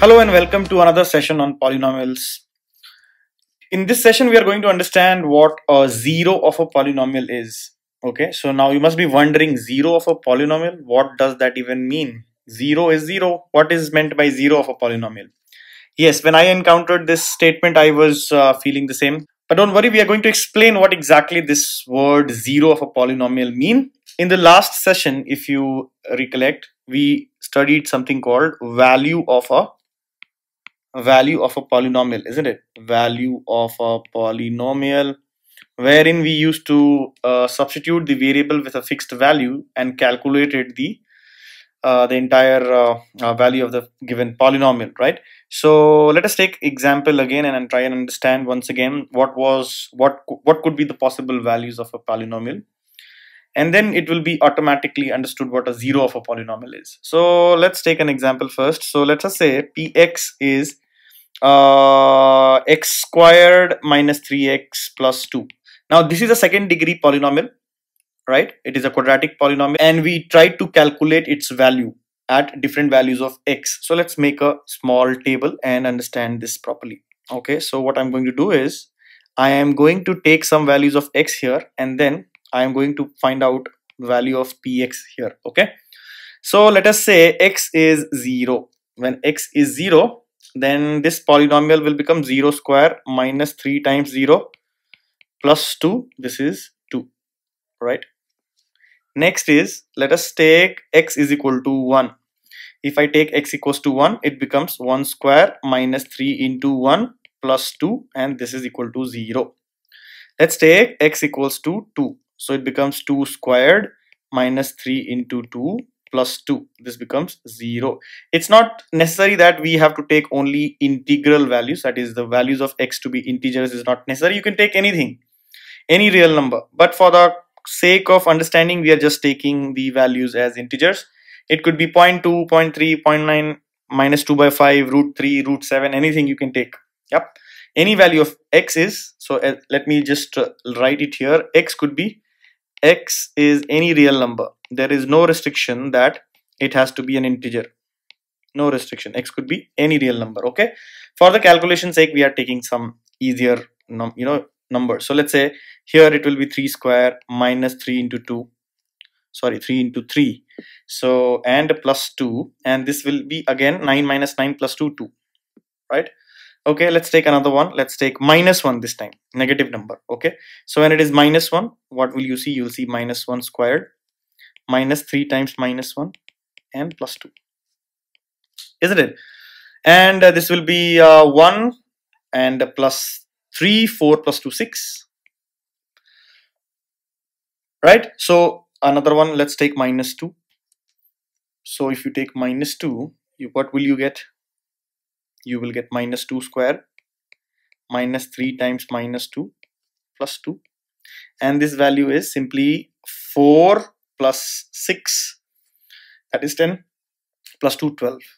Hello and welcome to another session on polynomials. In this session, we are going to understand what a zero of a polynomial is. Okay, so now you must be wondering zero of a polynomial, what does that even mean? Zero is zero. What is meant by zero of a polynomial? Yes, when I encountered this statement, I was uh, feeling the same. But don't worry, we are going to explain what exactly this word zero of a polynomial mean. In the last session, if you recollect, we studied something called value of a value of a polynomial isn't it value of a polynomial wherein we used to uh, substitute the variable with a fixed value and calculated the uh, the entire uh, uh, value of the given polynomial right so let us take example again and, and try and understand once again what was what what could be the possible values of a polynomial and then it will be automatically understood what a zero of a polynomial is. So let's take an example first. So let us say px is uh, x squared minus 3x plus 2. Now this is a second degree polynomial, right? It is a quadratic polynomial and we try to calculate its value at different values of x. So let's make a small table and understand this properly. Okay, so what I'm going to do is I am going to take some values of x here and then I am going to find out value of px here okay so let us say x is 0 when x is 0 then this polynomial will become 0 square minus 3 times 0 plus 2 this is 2 right next is let us take x is equal to 1 if I take x equals to 1 it becomes 1 square minus 3 into 1 plus 2 and this is equal to 0 let's take x equals to 2 so it becomes 2 squared minus 3 into 2 plus 2 this becomes 0 it's not necessary that we have to take only integral values that is the values of x to be integers is not necessary you can take anything any real number but for the sake of understanding we are just taking the values as integers it could be 0 0.2 0 0.3 0 0.9 minus 2 by 5 root 3 root 7 anything you can take yep any value of x is so uh, let me just uh, write it here x could be x is any real number there is no restriction that it has to be an integer no restriction x could be any real number okay for the calculation sake we are taking some easier you know number so let's say here it will be 3 square minus 3 into 2 sorry 3 into 3 so and plus 2 and this will be again 9 minus 9 plus 2 2 right okay let's take another one let's take minus 1 this time negative number okay so when it is minus 1 what will you see you'll see minus 1 squared minus 3 times minus 1 and plus 2 isn't it and uh, this will be uh, 1 and plus 3 4 plus 2 6 right so another one let's take minus 2 so if you take minus 2 you, what will you get you will get minus 2 square minus 3 times minus 2 plus 2 and this value is simply 4 plus 6 that is 10 plus 2 12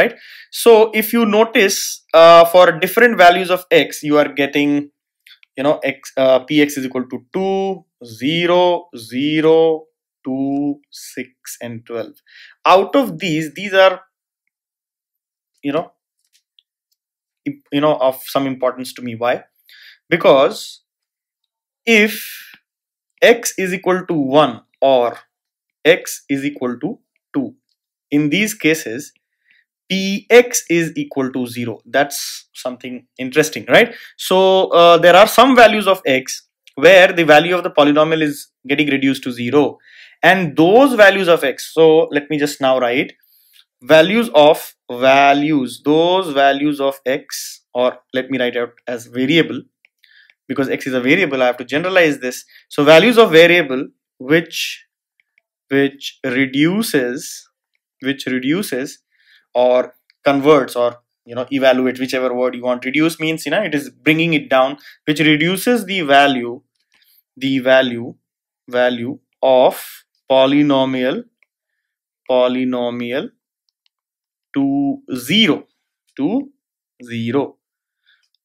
right so if you notice uh, for different values of x you are getting you know x uh, px is equal to 2 0 0 2 6 and 12 out of these these are you know you know of some importance to me why because if x is equal to 1 or x is equal to 2 in these cases px is equal to 0 that's something interesting right so uh, there are some values of x where the value of the polynomial is getting reduced to 0 and those values of x so let me just now write values of values those values of x or let me write out as variable because x is a variable I have to generalize this so values of variable which which reduces which reduces or converts or you know evaluate whichever word you want reduce means you know it is bringing it down which reduces the value the value value of polynomial polynomial to 0 to 0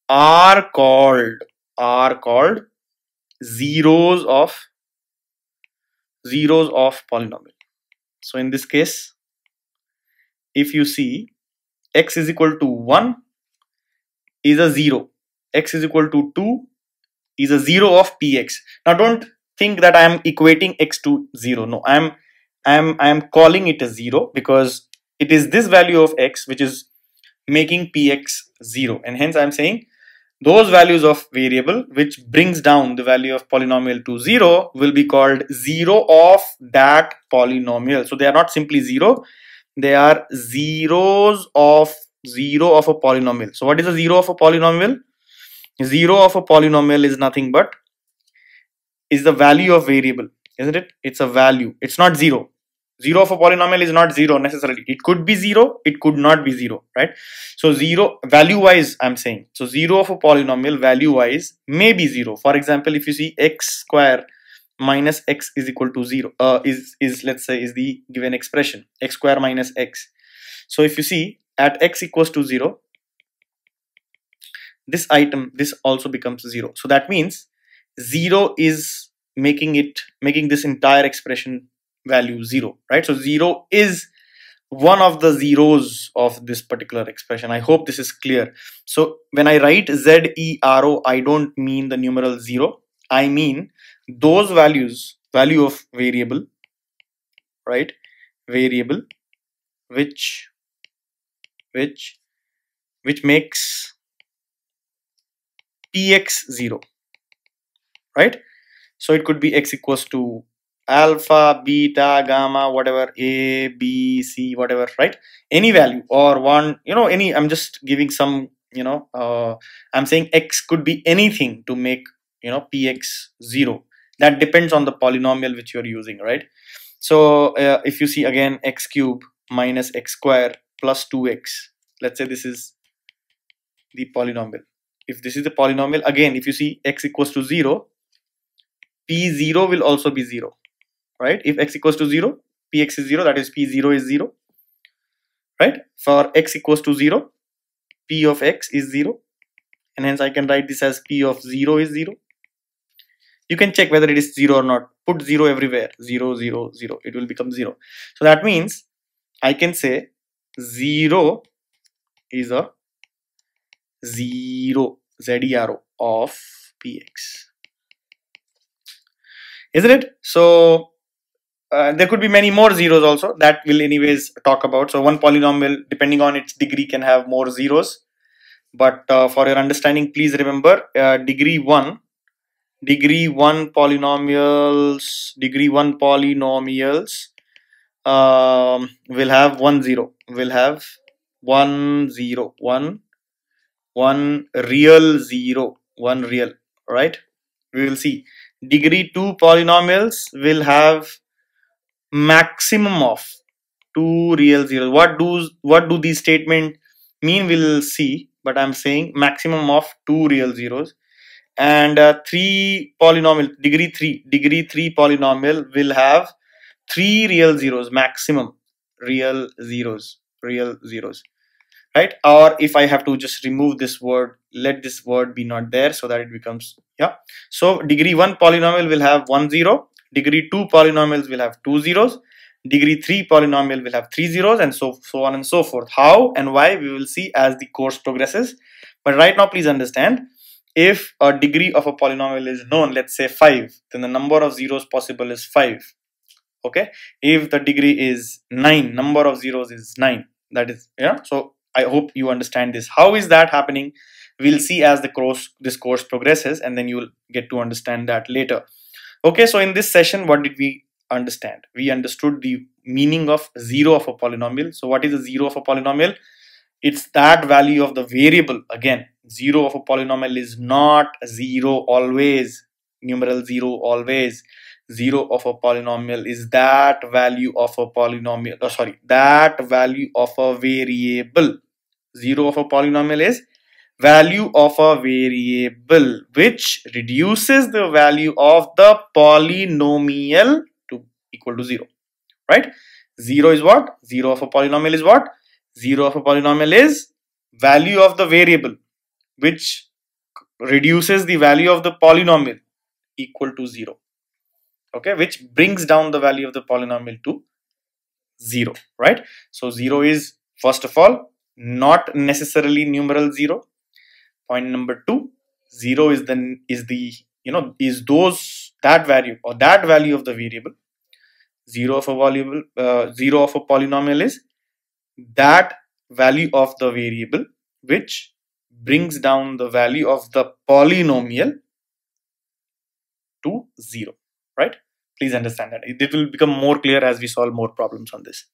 are called are called zeros of zeros of polynomial so in this case if you see x is equal to 1 is a 0 x is equal to 2 is a 0 of px now don't think that i am equating x to 0 no i am i am i am calling it a 0 because it is this value of x which is making px 0 and hence I'm saying those values of variable which brings down the value of polynomial to 0 will be called 0 of that polynomial. So they are not simply 0, they are zeros of 0 of a polynomial. So what is a 0 of a polynomial? 0 of a polynomial is nothing but is the value of variable, isn't it? It's a value, it's not 0. 0 of a polynomial is not 0 necessarily. It could be 0, it could not be 0, right? So 0 value wise I'm saying. So 0 of a polynomial value wise may be 0. For example, if you see x square minus x is equal to 0 uh, is is let's say is the given expression x square minus x. So if you see at x equals to 0 this item this also becomes 0. So that means 0 is making it making this entire expression value 0 right so 0 is one of the zeros of this particular expression i hope this is clear so when i write z e r o i don't mean the numeral 0 i mean those values value of variable right variable which which which makes px 0 right so it could be x equals to alpha, beta, gamma, whatever, a, b, c, whatever, right? Any value or one, you know, any, I'm just giving some, you know, uh, I'm saying x could be anything to make, you know, px 0. That depends on the polynomial which you're using, right? So uh, if you see again, x cube minus x square plus 2x, let's say this is the polynomial. If this is the polynomial, again, if you see x equals to 0, p0 will also be 0 right if x equals to 0 px is 0 that is p0 is 0 right for x equals to 0 p of x is 0 and hence I can write this as p of 0 is 0 you can check whether it is 0 or not put 0 everywhere 0 0 0 it will become 0 so that means I can say 0 is a 0 zero of px isn't it so uh, there could be many more zeros also that we'll anyways talk about. So one polynomial, depending on its degree, can have more zeros. But uh, for your understanding, please remember uh, degree 1, degree 1 polynomials, degree 1 polynomials um, will have one zero. will have one zero, one one real zero, one real, right? We will see. Degree 2 polynomials will have maximum of two real zeros what do what do these statement mean we'll see but i'm saying maximum of two real zeros and uh, three polynomial degree three degree three polynomial will have three real zeros maximum real zeros real zeros right or if i have to just remove this word let this word be not there so that it becomes yeah so degree one polynomial will have one zero Degree 2 polynomials will have two zeros. Degree 3 polynomial will have three zeros and so, so on and so forth. How and why we will see as the course progresses. But right now, please understand, if a degree of a polynomial is known, let's say 5, then the number of zeros possible is 5. Okay. If the degree is 9, number of zeros is 9. That is, yeah. So I hope you understand this. How is that happening? We'll see as the course this course progresses and then you'll get to understand that later. Okay, so in this session, what did we understand? We understood the meaning of zero of a polynomial. So what is the zero of a polynomial? It's that value of the variable. Again, zero of a polynomial is not zero always. Numeral zero always. Zero of a polynomial is that value of a polynomial. Oh, sorry, that value of a variable. Zero of a polynomial is value of a variable which reduces the value of the polynomial to equal to 0 right 0 is what 0 of a polynomial is what 0 of a polynomial is value of the variable which reduces the value of the polynomial equal to 0 okay which brings down the value of the polynomial to 0 right so 0 is first of all not necessarily numeral 0 Point number two, zero is then is the you know is those that value or that value of the variable. Zero of a variable uh, zero of a polynomial is that value of the variable which brings down the value of the polynomial to zero right please understand that it will become more clear as we solve more problems on this